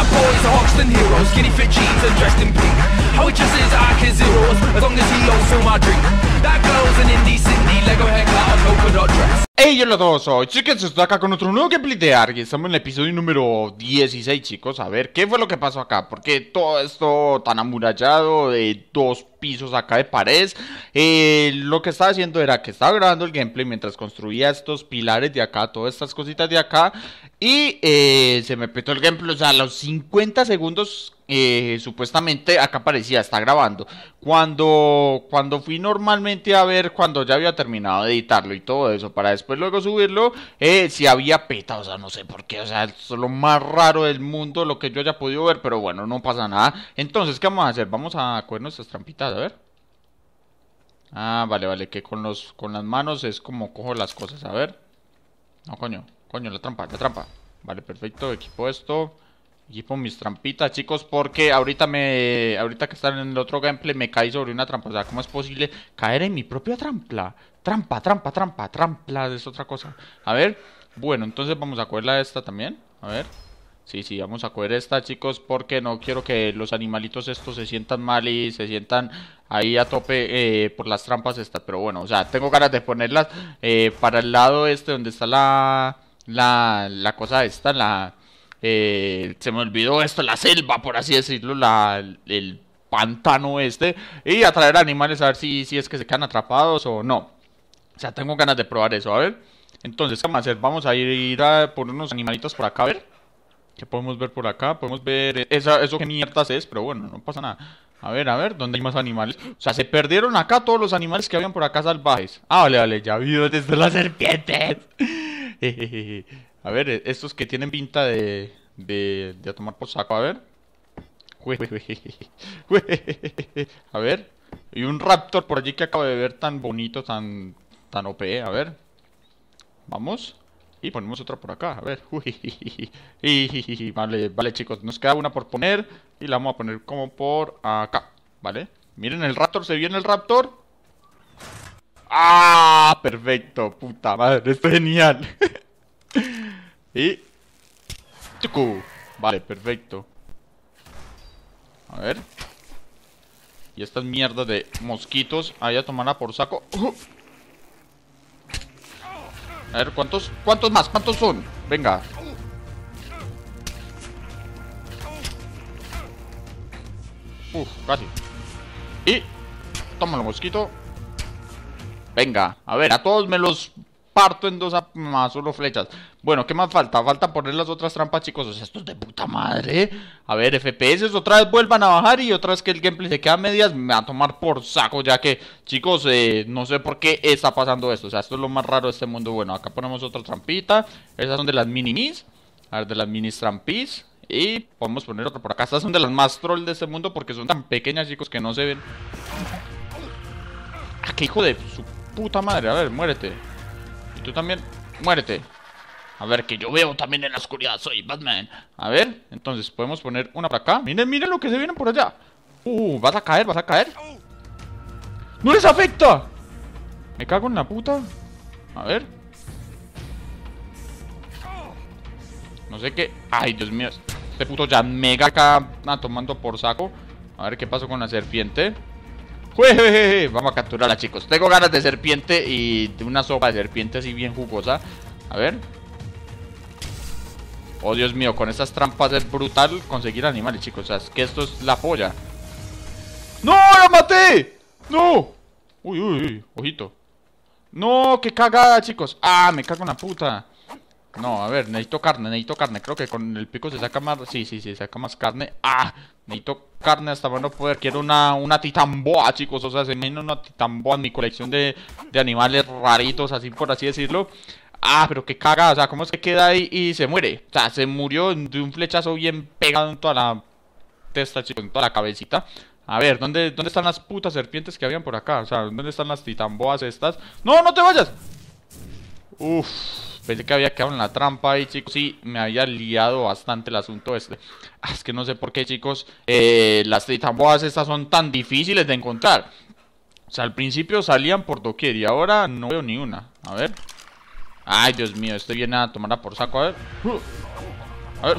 Top boys are Hawks than heroes Skinny fit jeans and dressed in pink How he dresses, I can zeros As long as he don't fill my drink That girl's an indie Cindy Lego haircut, polka dot dress Hey, yo los dos soy Chickens, estoy acá con otro nuevo gameplay de ARG Estamos en el episodio número 16, chicos A ver, ¿qué fue lo que pasó acá? Porque todo esto tan amurallado de dos pisos acá de pared. Eh, lo que estaba haciendo era que estaba grabando el gameplay mientras construía estos pilares de acá, todas estas cositas de acá. Y eh, se me petó el gameplay. O sea, a los 50 segundos eh, supuestamente acá parecía está grabando. Cuando, cuando fui normalmente a ver, cuando ya había terminado de editarlo y todo eso, para después luego subirlo, eh, si había peta, o sea, no sé por qué, o sea, es lo más raro del mundo lo que yo haya podido ver, pero bueno, no pasa nada. Entonces, ¿qué vamos a hacer? Vamos a coger nuestras trampitas, a ver. Ah, vale, vale, que con, los, con las manos es como cojo las cosas, a ver. No, coño, coño, la trampa, la trampa. Vale, perfecto, equipo esto. Y mis trampitas, chicos, porque ahorita me ahorita que están en el otro gameplay me caí sobre una trampa. O sea, ¿cómo es posible caer en mi propia trampa? Trampa, trampa, trampa, trampa, es otra cosa. A ver, bueno, entonces vamos a cogerla esta también. A ver. Sí, sí, vamos a coger esta, chicos, porque no quiero que los animalitos estos se sientan mal y se sientan ahí a tope eh, por las trampas estas. Pero bueno, o sea, tengo ganas de ponerlas eh, para el lado este donde está la, la, la cosa esta, la eh, se me olvidó esto, la selva, por así decirlo, la, el pantano este, y atraer animales a ver si, si es que se quedan atrapados o no. O sea, tengo ganas de probar eso, a ver. Entonces, ¿qué vamos a hacer? Vamos a ir a por unos animalitos por acá, a ver. ¿Qué podemos ver por acá? Podemos ver... eso que mierdas es, pero bueno, no pasa nada. A ver, a ver, ¿dónde hay más animales? O sea, se perdieron acá todos los animales que habían por acá salvajes. Ah, vale, vale, ya vi desde la las serpientes. A ver, e, estos que tienen pinta de, de, de tomar por saco, a ver. A ver. Y un raptor por allí que acabo de ver tan bonito, tan, tan OP. A ver. Vamos. Y ponemos otra por acá, a ver. Vale, vale chicos, nos queda una por poner y la vamos a poner como por acá, ¿vale? Miren el raptor, ¿se viene el raptor? ¡Ah! Perfecto, puta madre, es genial. Y... ¡Tucu! Vale, perfecto. A ver. Y estas mierdas de mosquitos. Ahí a tomarla por saco. A ver, ¿cuántos? ¿Cuántos más? ¿Cuántos son? Venga. Uf, casi. Y... toma Tómalo, mosquito. Venga, a ver, a todos me los parto en dos a más solo flechas. Bueno, ¿qué más falta? Falta poner las otras trampas, chicos. O sea, esto es de puta madre. A ver, FPS otra vez vuelvan a bajar y otra vez que el gameplay se queda a medias, me va a tomar por saco. Ya que, chicos, eh, no sé por qué está pasando esto. O sea, esto es lo más raro de este mundo. Bueno, acá ponemos otra trampita. Esas son de las mini-mis A ver, de las mini trampis. Y podemos poner otra por acá. Estas son de las más troll de este mundo porque son tan pequeñas, chicos, que no se ven. ¡Ah, qué hijo de su puta madre! A ver, muérete tú también, muérete. A ver, que yo veo también en la oscuridad, soy Batman. A ver, entonces podemos poner una para acá. Miren, miren lo que se viene por allá. Uh, vas a caer, vas a caer. ¡No les afecta! Me cago en la puta. A ver. No sé qué. Ay, Dios mío. Este puto ya mega acá ah, tomando por saco. A ver qué pasó con la serpiente. Vamos a capturarla, chicos. Tengo ganas de serpiente y de una sopa de serpiente así bien jugosa. A ver. Oh, Dios mío, con estas trampas es brutal conseguir animales, chicos. O sea, es que esto es la polla. ¡No! ¡La maté! ¡No! Uy, uy, uy. Ojito. ¡No! ¡Qué cagada, chicos! ¡Ah! ¡Me cago una puta! No, a ver, necesito carne, necesito carne. Creo que con el pico se saca más... Sí, sí, sí, se saca más carne. ¡Ah! Necesito carne hasta bueno poder. Quiero una, una titamboa, chicos. O sea, se me viene una titamboa en mi colección de, animales raritos, así por así decirlo. Ah, pero qué caga, o sea, ¿cómo se queda ahí y se muere? O sea, se murió de un flechazo bien pegado en toda la testa, chicos, en toda la cabecita. A ver, ¿dónde, ¿dónde están las putas serpientes que habían por acá? O sea, ¿dónde están las titamboas estas? ¡No, no te vayas! Uff Pensé que había quedado en la trampa ahí, chicos. Sí, me había liado bastante el asunto este. Ah, es que no sé por qué, chicos. Eh, las titamboas estas son tan difíciles de encontrar. O sea, al principio salían por doquier y ahora no veo ni una. A ver. Ay, Dios mío, estoy bien a tomar por saco. A ver. A ver.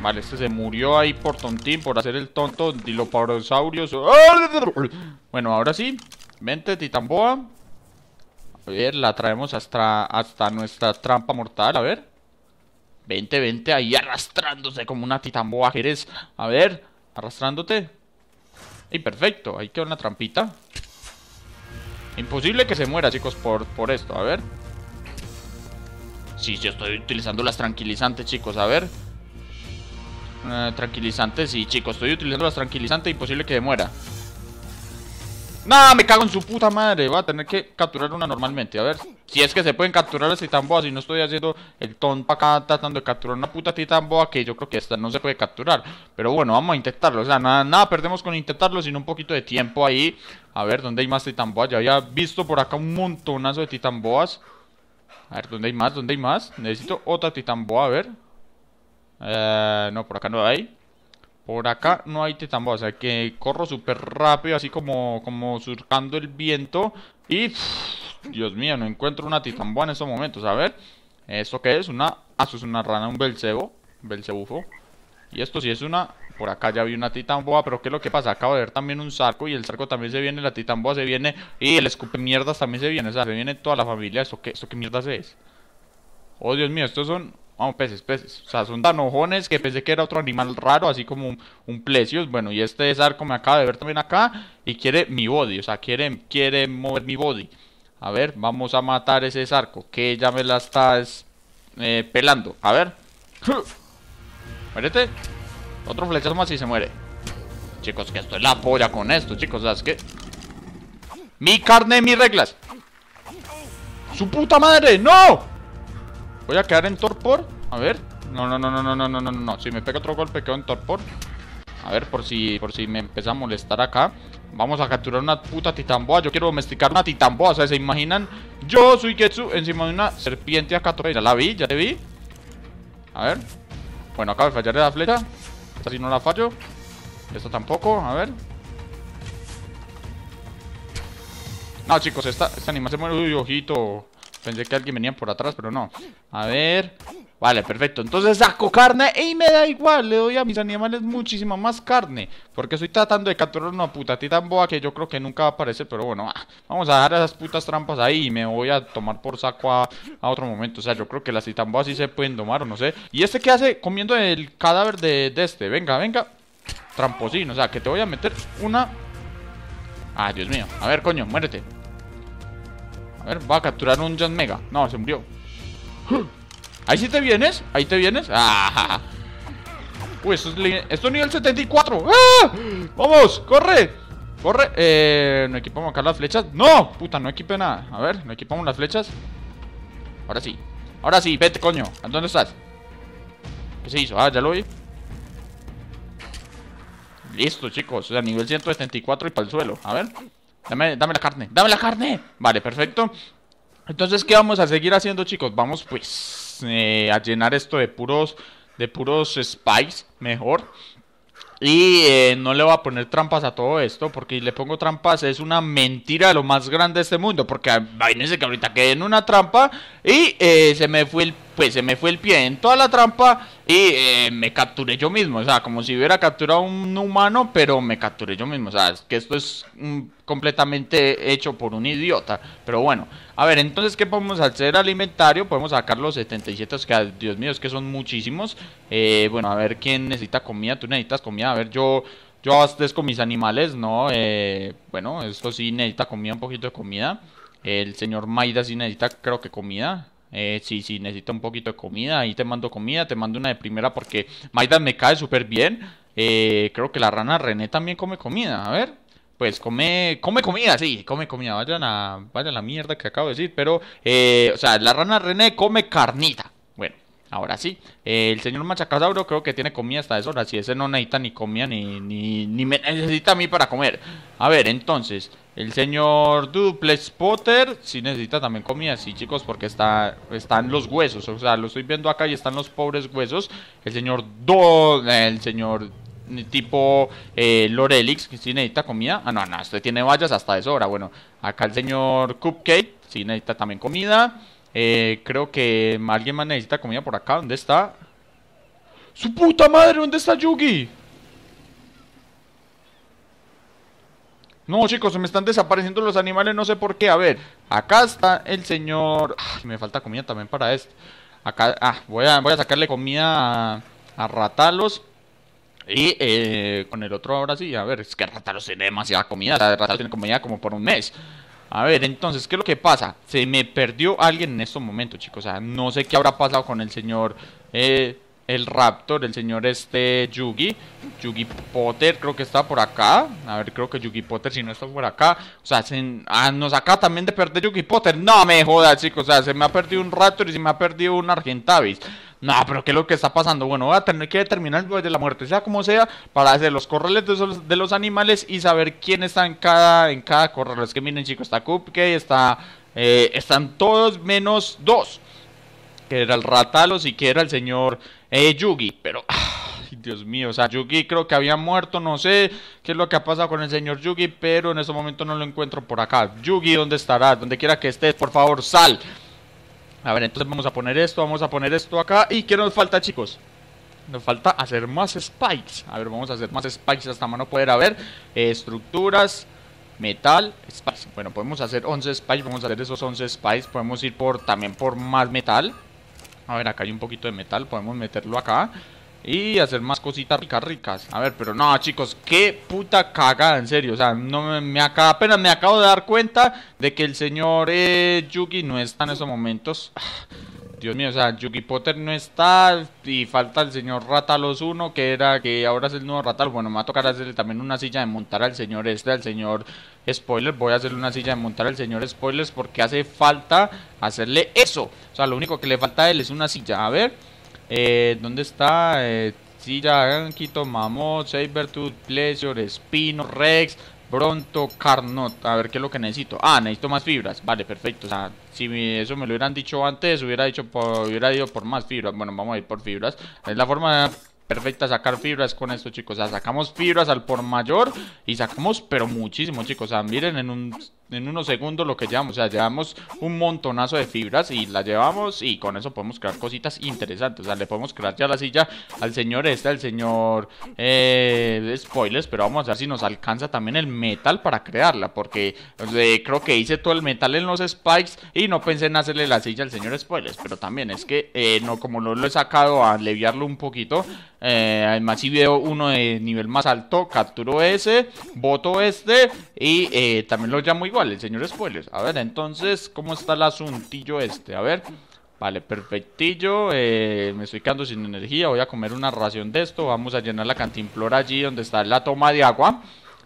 Vale, este se murió ahí por tontín, por hacer el tonto. Diloparosaurios. Bueno, ahora sí. Vente, titamboa. A ver, la traemos hasta, hasta nuestra trampa mortal, a ver. Vente, vente ahí arrastrándose como una titamboa que eres. A ver, arrastrándote. Y perfecto, ahí queda una trampita. Imposible que se muera, chicos, por, por esto, a ver. Sí, yo estoy utilizando las tranquilizantes, chicos, a ver. Eh, tranquilizantes, sí, chicos, estoy utilizando las tranquilizantes, imposible que se muera. No, me cago en su puta madre. Voy a tener que capturar una normalmente. A ver, si es que se pueden capturar las titamboas. Y no estoy haciendo el tonto acá tratando de capturar una puta titamboa que yo creo que esta no se puede capturar. Pero bueno, vamos a intentarlo. O sea, nada, nada perdemos con intentarlo, sino un poquito de tiempo ahí. A ver, ¿dónde hay más titamboas? Ya había visto por acá un montonazo de titamboas. A ver, ¿dónde hay más? ¿Dónde hay más? Necesito otra titamboa, a ver. Eh, no, por acá no hay. Por acá no hay titamboa, o sea que corro súper rápido, así como, como surcando el viento. Y, Dios mío, no encuentro una titamboa en estos momentos. A ver, ¿esto qué es? Una, ah, eso es una rana, un belcebo, belcebufo. Y esto sí es una, por acá ya vi una titamboa, pero ¿qué es lo que pasa? Acabo de ver también un sarco y el sarco también se viene, la titamboa se viene y el escupe mierdas también se viene. O sea, se viene toda la familia. ¿Esto qué, esto qué mierdas es? Oh, Dios mío, estos son Vamos, ah, peces, peces. O sea, son tan que pensé que era otro animal raro, así como un, plesios. Bueno, y este Zarco me acaba de ver también acá y quiere mi body. O sea, quiere, quiere mover mi body. A ver, vamos a matar ese Zarco que ya me la estás eh, pelando. A ver. Muérete. Otro flechazo más y se muere. Chicos, que estoy la polla con esto, chicos. O sea, es que... Mi carne, mis reglas. ¡Su puta madre! ¡No! Voy a quedar en torpor. A ver. No, no, no, no, no, no, no, no, no. Si me pega otro golpe, quedo en torpor. A ver, por si, por si me empieza a molestar acá. Vamos a capturar una puta titamboa. Yo quiero domesticar una titamboa. O sea, ¿se imaginan? Yo soy Ketsu encima de una serpiente acá. Ya la vi, ya te vi. A ver. Bueno, acaba de fallar de la flecha. Esta si no la fallo. Esta tampoco. A ver. No, chicos, esta, esta animal se muere. Uy, ojito. Pensé que alguien venía por atrás, pero no A ver... Vale, perfecto Entonces saco carne y me da igual Le doy a mis animales muchísima más carne Porque estoy tratando de capturar una puta tan Que yo creo que nunca va a aparecer Pero bueno, vamos a dejar esas putas trampas ahí Y me voy a tomar por saco a, otro momento O sea, yo creo que las titamboas sí se pueden domar o no sé ¿Y este qué hace? Comiendo el cadáver de, de este Venga, venga Tramposín, o sea, que te voy a meter una... Ah, Dios mío A ver, coño, muérete a ver, va a capturar un John Mega. No, se murió. Ahí sí te vienes, ahí te vienes. Ah, Uy, esto es, nivel 74. ¡Ah! ¡Vamos! ¡Corre! ¡Corre! Eh, ¿No equipamos acá las flechas? ¡No! Puta, no equipe nada. A ver, ¿no equipamos las flechas? Ahora sí. Ahora sí, vete, coño. ¿A ¿Dónde estás? ¿Qué se hizo? Ah, ya lo vi. Listo, chicos. O sea, nivel 174 y para el suelo. A ver. Dame, la carne, dame la carne Vale, perfecto Entonces, ¿qué vamos a seguir haciendo, chicos? Vamos, pues, eh, a llenar esto de puros De puros spice, mejor y eh, no le voy a poner trampas a todo esto, porque si le pongo trampas es una mentira de lo más grande de este mundo. Porque ah, imagínense que ahorita quedé en una trampa y eh, se me fue el pues se me fue el pie en toda la trampa y eh, me capturé yo mismo. O sea, como si hubiera capturado a un humano, pero me capturé yo mismo. O sea, es que esto es mm, completamente hecho por un idiota. Pero bueno, a ver, entonces, ¿qué podemos hacer al inventario? Podemos sacar los 77, que ah, Dios mío, es que son muchísimos. Eh, bueno, a ver, ¿quién necesita comida? ¿Tú necesitas comida? A ver, yo... Yo con mis animales, ¿no? Eh, bueno, esto sí necesita comida, un poquito de comida. El señor Maida sí necesita, creo que comida. Eh, si, necesita un poquito de comida, ahí te mando comida, te mando una de primera porque Maida me cae súper bien. Eh, creo que la rana René también come comida. A ver, pues come, come comida, sí, come comida. vaya a, vaya la mierda que acabo de decir. Pero, eh, o sea, la rana René come carnita. Bueno, ahora sí. Eh, el señor Machacasauro creo que tiene comida hasta hora Si ese no necesita ni comida ni, ni, ni me necesita a mí para comer. A ver, entonces, el señor Duplex Potter sí necesita también comida, sí chicos, porque está, están los huesos. O sea, lo estoy viendo acá y están los pobres huesos. El señor Do, el señor tipo eh, Lorelix, que sí necesita comida. Ah, no, no, este tiene vallas hasta eso hora. Bueno, acá el señor Cupcake si necesita también comida. Eh, creo que alguien más necesita comida por acá. ¿Dónde está? ¡Su puta madre! ¿Dónde está Yugi? No, chicos, se me están desapareciendo los animales, no sé por qué. A ver, acá está el señor... Ah, me falta comida también para esto. Acá, ah, voy a, voy a sacarle comida a, Ratalos. Y eh, con el otro ahora sí, a ver, es que Ratalos tiene demasiada comida. Ratalos tiene comida como por un mes. A ver, entonces, ¿qué es lo que pasa? Se me perdió alguien en estos momentos, chicos. O sea, no sé qué habrá pasado con el señor... Eh, el Raptor, el señor este Yugi. Yugi Potter creo que está por acá. A ver, creo que Yugi Potter si no está por acá. O sea, ah, nos acaba también de perder Yugi Potter. No me jodas, chicos. O sea, se me ha perdido un Raptor y se me ha perdido un Argentavis. No, pero ¿qué es lo que está pasando? Bueno, voy a tener que determinar el de la muerte, sea como sea, para hacer los corrales de, los animales y saber quién está en cada, en cada corral. Es que miren, chicos, está Cupcake, está, eh, están todos menos dos que era el Ratalos y que era el señor eh, Yugi, pero... Ay, Dios mío, o sea, Yugi creo que había muerto, no sé qué es lo que ha pasado con el señor Yugi, pero en este momento no lo encuentro por acá. Yugi, ¿dónde estarás? Donde quiera que estés, por favor, sal. A ver, entonces vamos a poner esto, vamos a poner esto acá. ¿Y qué nos falta, chicos? Nos falta hacer más spikes. A ver, vamos a hacer más spikes hasta mano poder. A ver, estructuras, metal, spikes. Bueno, podemos hacer 11 spikes, vamos a hacer esos 11 spikes. Podemos ir por también por más metal. A ver, acá hay un poquito de metal, podemos meterlo acá y hacer más cositas ricas, ricas. A ver, pero no, chicos, qué puta cagada, en serio. O sea, no me, acaba, apenas me acabo de dar cuenta de que el señor Yuki eh, Yugi no está en esos momentos. Dios mío, o sea, Yugi Potter no está y falta el señor Ratalos 1, que era que ahora es el nuevo Ratalos. Bueno, me va a tocar hacerle también una silla de montar al señor este, al señor Spoiler, voy a hacerle una silla de montar al señor Spoilers porque hace falta hacerle eso. O sea, lo único que le falta a él es una silla. A ver, eh, ¿dónde está? Eh, silla, Anquito, Mamot, Sabertooth, Pleasure, Spino, Rex, Bronto, Carnot. A ver qué es lo que necesito. Ah, necesito más fibras. Vale, perfecto. O sea, si eso me lo hubieran dicho antes, hubiera dicho hubiera ido por más fibras. Bueno, vamos a ir por fibras. Es la forma de perfecta sacar fibras con esto, chicos. O sea, sacamos fibras al por mayor y sacamos, pero muchísimo, chicos. O sea, miren en, unos segundos lo que llevamos. O sea, llevamos un montonazo de fibras y las llevamos y con eso podemos crear cositas interesantes. O sea, le podemos crear ya la silla al señor este, al señor eh, spoilers, pero vamos a ver si nos alcanza también el metal para crearla, porque eh, creo que hice todo el metal en los spikes y no pensé en hacerle la silla al señor spoilers, pero también es que eh, no como no lo he sacado a leviarlo un poquito además, eh, si veo uno de nivel más alto, capturo ese, voto este y eh, también lo llamo igual, el señor spoilers. A ver, entonces, ¿cómo está el asuntillo este? A ver. Vale, perfectillo. Eh, me estoy quedando sin energía. Voy a comer una ración de esto. Vamos a llenar la cantimplora allí donde está la toma de agua.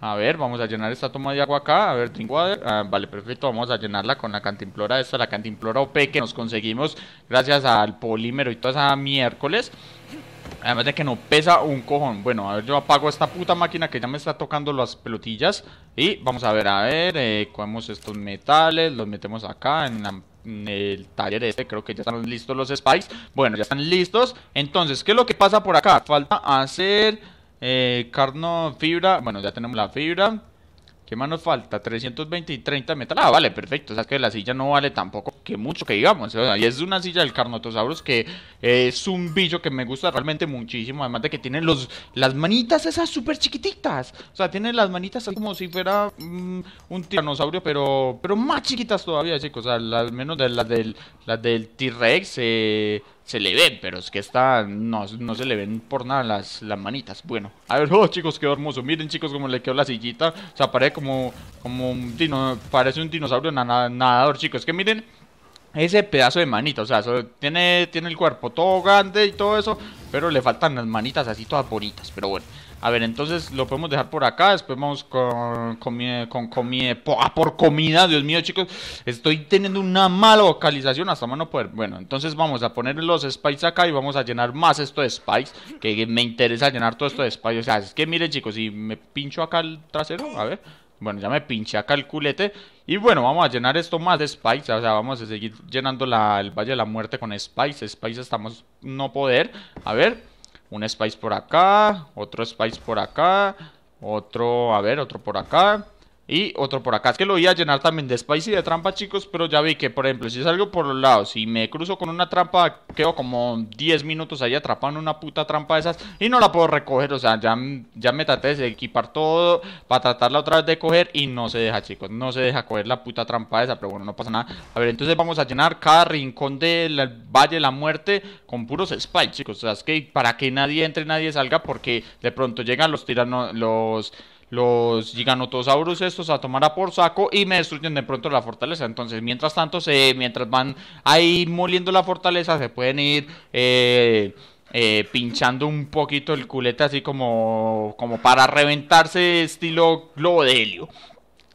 A ver, vamos a llenar esta toma de agua acá. A ver, drink water. Ah, vale, perfecto. Vamos a llenarla con la cantimplora esta, la cantimplora OP que nos conseguimos gracias al polímero y toda esa miércoles. Además de que no pesa un cojón. Bueno, a ver, yo apago esta puta máquina que ya me está tocando las pelotillas. Y vamos a ver, a ver, eh, cogemos estos metales, los metemos acá en, el taller este, creo que ya están listos los spikes Bueno, ya están listos Entonces, ¿qué es lo que pasa por acá? Falta hacer eh, carno, fibra Bueno, ya tenemos la fibra ¿Qué más nos falta? 320 y 30 metal. Ah, vale, perfecto. O sea que la silla no vale tampoco que mucho que digamos. y es una silla del Carnotosaurus que eh, es un bicho que me gusta realmente muchísimo. Además de que tiene los, las manitas esas súper chiquititas. O sea, tiene las manitas como si fuera mm, un tiranosaurio, pero, pero más chiquitas todavía, chicos. O sea, al menos de las del, del T-Rex. Eh, se le ven, pero es que está, no, se le ven por nada las, las manitas. Bueno, a ver, oh chicos, qué hermoso. Miren chicos cómo le quedó la sillita. O sea, parece como, como un dino, parece un dinosaurio nadador, chicos. es Que miren ese pedazo de manita, o sea, tiene, tiene el cuerpo todo grande y todo eso, pero le faltan las manitas así todas bonitas. Pero bueno, a ver, entonces lo podemos dejar por acá. Después vamos con comida, con comida, ah, por comida. Dios mío, chicos, estoy teniendo una mala localización. hasta no poder. Bueno, entonces vamos a poner los spikes acá y vamos a llenar más esto de spikes. Que me interesa llenar todo esto de spikes. O sea, es que miren, chicos, si me pincho acá el trasero, a ver. Bueno, ya me pinché acá el culete. Y bueno, vamos a llenar esto más de Spikes. O sea, vamos a seguir llenando el Valle de la Muerte con Spikes. Spikes estamos no poder. A ver. Un space por acá, otro space por acá, otro, a ver, otro por acá. Y otro por acá. Es que lo voy a llenar también de spice y de trampa, chicos. Pero ya vi que, por ejemplo, si salgo por los lados si me cruzo con una trampa, quedo como 10 minutos ahí atrapando una puta trampa de esas. Y no la puedo recoger. O sea, ya, ya me traté de equipar todo para tratarla otra vez de coger. Y no se deja, chicos. No se deja coger la puta trampa esa. Pero bueno, no pasa nada. A ver, entonces vamos a llenar cada rincón del Valle de la Muerte con puros spice, chicos. O sea, es que para que nadie entre, nadie salga. Porque de pronto llegan los tiranos. Los los giganotosaurus estos a tomar a por saco y me destruyen de pronto la fortaleza. Entonces, mientras tanto, se, mientras van ahí moliendo la fortaleza, se pueden ir eh, eh, pinchando un poquito el culete así como, como para reventarse estilo globo de helio.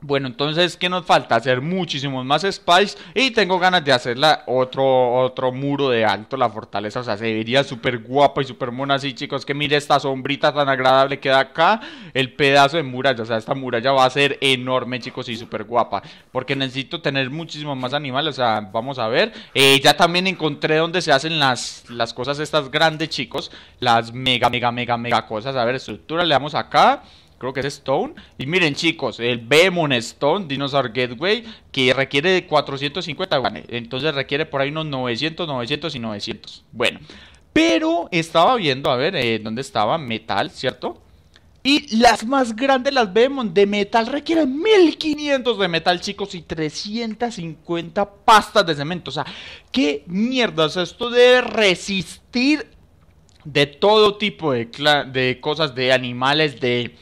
Bueno, entonces, ¿qué nos falta? Hacer muchísimos más spies y tengo ganas de hacer otro, otro muro de alto, la fortaleza, o sea, se vería súper guapa y súper mona así, chicos, que mire esta sombrita tan agradable que da acá, el pedazo de muralla, o sea, esta muralla va a ser enorme, chicos, y súper guapa, porque necesito tener muchísimos más animales, o sea, vamos a ver, eh, ya también encontré donde se hacen las, las cosas estas grandes, chicos, las mega, mega, mega, mega cosas, a ver, estructura, le damos acá creo que es Stone. Y miren, chicos, el Bemon Stone Dinosaur Gateway, que requiere 450 guanes. Entonces requiere por ahí unos 900, 900 y 900. Bueno, pero estaba viendo, a ver, eh, ¿dónde estaba? Metal, ¿cierto? Y las más grandes, las Bemon de metal, requieren 1500 de metal, chicos, y 350 pastas de cemento. O sea, ¿qué mierdas? Esto debe resistir de todo tipo de, de cosas, de animales, de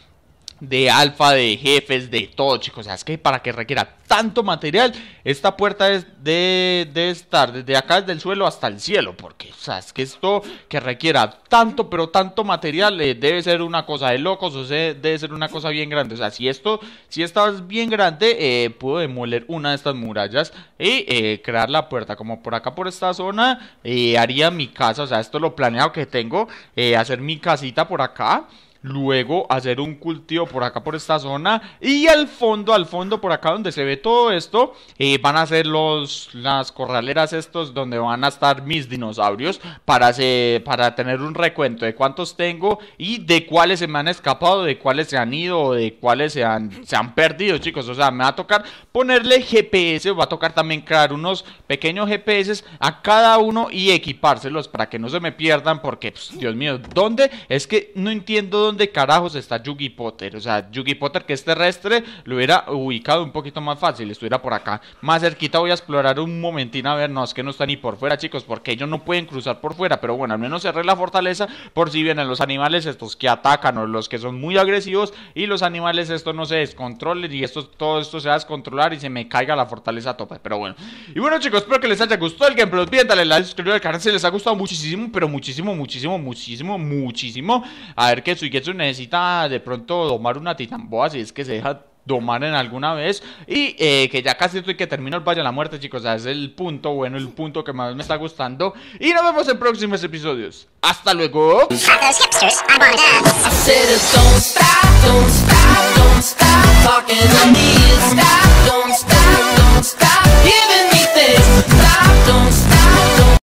de alfa, de jefes, de todo, chicos. O sea, es que para que requiera tanto material, esta puerta es de, estar desde acá, desde el suelo hasta el cielo. Porque, o sea, es que esto que requiera tanto, pero tanto material, eh, debe ser una cosa de locos, o sea, debe ser una cosa bien grande. O sea, si esto, si esta es bien grande, eh, puedo demoler una de estas murallas y eh, crear la puerta. Como por acá, por esta zona, haría mi casa. O sea, esto lo planeado que tengo, hacer mi casita por acá luego hacer un cultivo por acá por esta zona y al fondo, al fondo por acá donde se ve todo esto, eh, van a ser los, las corraleras estos donde van a estar mis dinosaurios para, se, para tener un recuento de cuántos tengo y de cuáles se me han escapado, de cuáles se han ido o de cuáles se han, se han perdido chicos, o sea, me va a tocar ponerle GPS, va a tocar también crear unos pequeños GPS a cada uno y equipárselos para que no se me pierdan porque, pues, Dios mío, ¿dónde? Es que no entiendo dónde de carajos está Yugi Potter. O sea, Yugi Potter, que es terrestre, lo hubiera ubicado un poquito más fácil. Estuviera por acá. Más cerquita voy a explorar un momentín. A ver, no, es que no está ni por fuera, chicos, porque ellos no pueden cruzar por fuera. Pero bueno, al menos cerré la fortaleza por si vienen los animales estos que atacan o los que son muy agresivos. Y los animales estos no se descontrolen y esto, todo esto se va a descontrolar y se me caiga la fortaleza a tope. Pero bueno. Y bueno, chicos, espero que les haya gustado el gameplay. Bien, dale like, suscribir al canal si les ha gustado muchísimo, pero muchísimo, muchísimo, muchísimo, muchísimo. A ver qué soy eso necesita de pronto domar una titamboa si es que se deja domar en alguna vez. Y eh, que ya casi estoy que termino el Valle de la Muerte, chicos. O sea, es el punto bueno, el punto que más me está gustando. Y nos vemos en próximos episodios. ¡Hasta luego!